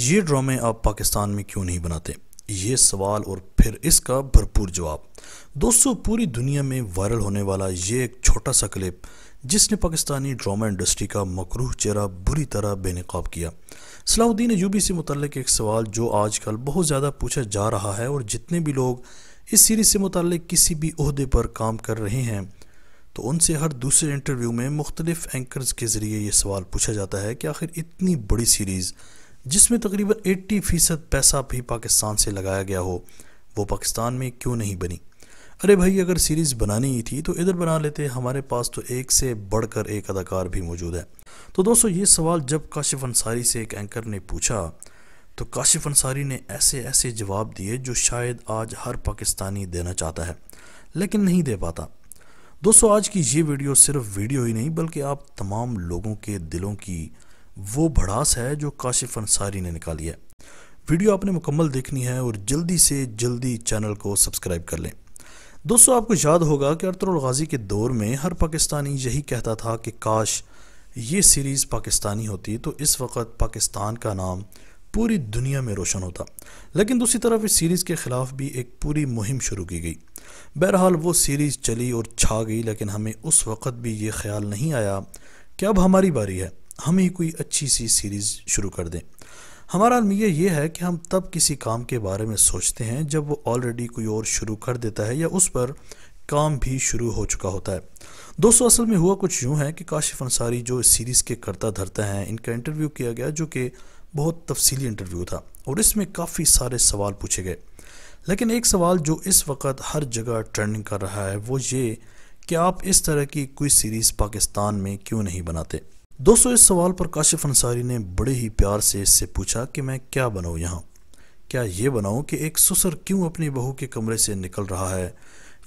ये ड्रामे आप पाकिस्तान में क्यों नहीं बनाते ये सवाल और फिर इसका भरपूर जवाब दोस्तों पूरी दुनिया में वायरल होने वाला ये एक छोटा सा क्लिप जिसने पाकिस्तानी ड्रामा इंडस्ट्री का मकरूह चेहरा बुरी तरह बेनकाब किया सलाउद्दीन यूबी से मुतलक एक सवाल जो आजकल बहुत ज़्यादा पूछा जा रहा है और जितने भी लोग इस सीरीज़ से मुतक किसी भी अहदे पर काम कर रहे हैं तो उनसे हर दूसरे इंटरव्यू में मुख्तलिफ एंकर्स के ज़रिए ये सवाल पूछा जाता है कि आखिर इतनी बड़ी सीरीज़ जिसमें तकरीबन 80 फ़ीसद पैसा भी पाकिस्तान से लगाया गया हो वो पाकिस्तान में क्यों नहीं बनी अरे भाई अगर सीरीज़ बनानी ही थी तो इधर बना लेते हमारे पास तो एक से बढ़कर एक अदाकार भी मौजूद है तो दोस्तों ये सवाल जब काशिफ अंसारी से एक एंकर ने पूछा तो काशिफ अंसारी ने ऐसे ऐसे जवाब दिए जो शायद आज हर पाकिस्तानी देना चाहता है लेकिन नहीं दे पाता दोस्तों आज की ये वीडियो सिर्फ वीडियो ही नहीं बल्कि आप तमाम लोगों के दिलों की वो भड़ास है जो काशिफ अंसारी ने निकाली है वीडियो आपने मुकम्मल देखनी है और जल्दी से जल्दी चैनल को सब्सक्राइब कर लें दोस्तों आपको याद होगा कि अरतरुल गाजी के दौर में हर पाकिस्तानी यही कहता था कि काश ये सीरीज़ पाकिस्तानी होती तो इस वक्त पाकिस्तान का नाम पूरी दुनिया में रोशन होता लेकिन दूसरी तरफ इस सीरीज़ के ख़िलाफ़ भी एक पूरी मुहिम शुरू की गई बहरहाल वो सीरीज़ चली और छा गई लेकिन हमें उस वक़्त भी ये ख्याल नहीं आया कि अब हमारी बारी है हम ही कोई अच्छी सी सीरीज़ शुरू कर दें हमारा अलमिया यह है कि हम तब किसी काम के बारे में सोचते हैं जब वो ऑलरेडी कोई और शुरू कर देता है या उस पर काम भी शुरू हो चुका होता है दोस्तों असल में हुआ कुछ यूँ है कि काशिफ अंसारी जो इस सीरीज़ के करता धरता हैं इनका इंटरव्यू किया गया जो कि बहुत तफसीली इंटरव्यू था और इसमें काफ़ी सारे सवाल पूछे गए लेकिन एक सवाल जो इस वक्त हर जगह ट्रेंडिंग कर रहा है वो ये कि आप इस तरह की कोई सीरीज़ पाकिस्तान में क्यों नहीं बनाते दोस्तों इस सवाल पर काशिफ अंसारी ने बड़े ही प्यार से इससे पूछा कि मैं क्या बनाऊँ यहाँ क्या ये बनाऊँ कि एक ससुर क्यों अपनी बहू के कमरे से निकल रहा है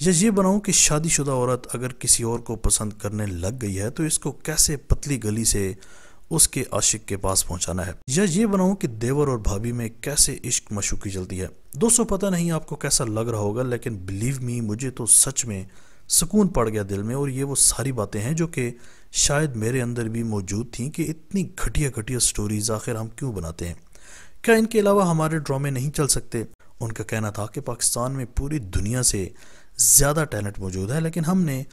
या ये बनाऊँ कि शादीशुदा औरत अगर किसी और को पसंद करने लग गई है तो इसको कैसे पतली गली से उसके आशिक के पास पहुंचाना है या ये बनाऊं कि देवर और भाभी में कैसे इश्क मशूकी चलती है दोस्तों पता नहीं आपको कैसा लग रहा होगा लेकिन बिलीव मी मुझे तो सच में सुकून पड़ गया दिल में और ये वो सारी बातें हैं जो कि शायद मेरे अंदर भी मौजूद थी कि इतनी घटिया घटिया स्टोरीज आखिर हम क्यों बनाते हैं क्या इनके अलावा हमारे ड्रामे नहीं चल सकते उनका कहना था कि पाकिस्तान में पूरी दुनिया से ज़्यादा टैलेंट मौजूद है लेकिन हमने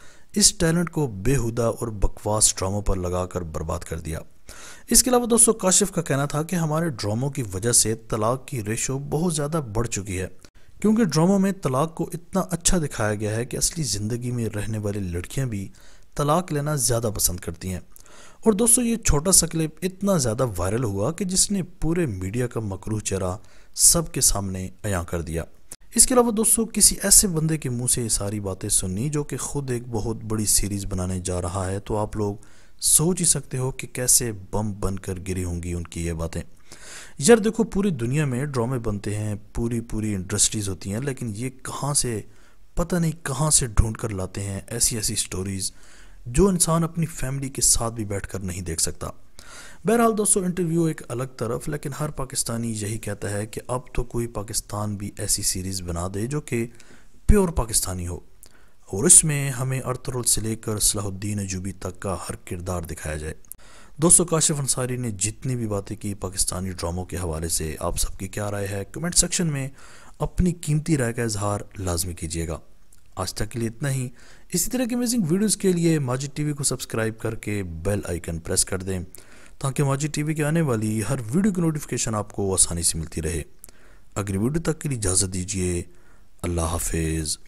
इस टैलेंट को बेहुदा और बकवास ड्रामों पर लगाकर बर्बाद कर दिया इसके अलावा दोस्तों काशिफ का कहना था कि हमारे ड्रामों की वजह से तलाक की रेशो बहुत ज़्यादा बढ़ चुकी है क्योंकि ड्रामा में तलाक को इतना अच्छा दिखाया गया है कि असली ज़िंदगी में रहने वाली लड़कियाँ भी तलाक लेना ज़्यादा पसंद करती हैं और दोस्तों ये छोटा सा क्लिप इतना ज़्यादा वायरल हुआ कि जिसने पूरे मीडिया का मकरू चेहरा सबके सामने अयाँ कर दिया इसके अलावा दोस्तों किसी ऐसे बंदे के मुंह से ये सारी बातें सुननी जो कि खुद एक बहुत बड़ी सीरीज़ बनाने जा रहा है तो आप लोग सोच ही सकते हो कि कैसे बम बनकर गिरी होंगी उनकी ये बातें यार देखो पूरी दुनिया में ड्रामे बनते हैं पूरी पूरी इंडस्ट्रीज़ होती हैं लेकिन ये कहाँ से पता नहीं कहाँ से ढूंढ कर लाते हैं ऐसी ऐसी स्टोरीज़ जो इंसान अपनी फैमिली के साथ भी बैठ कर नहीं देख सकता बहरहाल दोस्तों इंटरव्यू एक अलग तरफ लेकिन हर पाकिस्तानी यही कहता है कि अब तो कोई पाकिस्तान भी ऐसी सीरीज़ बना दे जो कि प्योर पाकिस्तानी हो और इसमें हमें अर्थरुल से लेकर सलाहुद्दीन अजूबी तक का हर किरदार दिखाया जाए दोस्तों काशिफ अंसारी ने जितनी भी बातें की पाकिस्तानी ड्रामों के हवाले से आप सबकी क्या राय है कमेंट सेक्शन में अपनी कीमती राय का इजहार लाजमी कीजिएगा आज तक के लिए इतना ही इसी तरह की अमेजिंग वीडियोस के लिए माजी टीवी को सब्सक्राइब करके बेल आइकन प्रेस कर दें ताकि माजी टीवी के आने वाली हर वीडियो की नोटिफिकेशन आपको आसानी से मिलती रहे अगली वीडियो तक के लिए इजाज़त दीजिए अल्लाह हाफिज़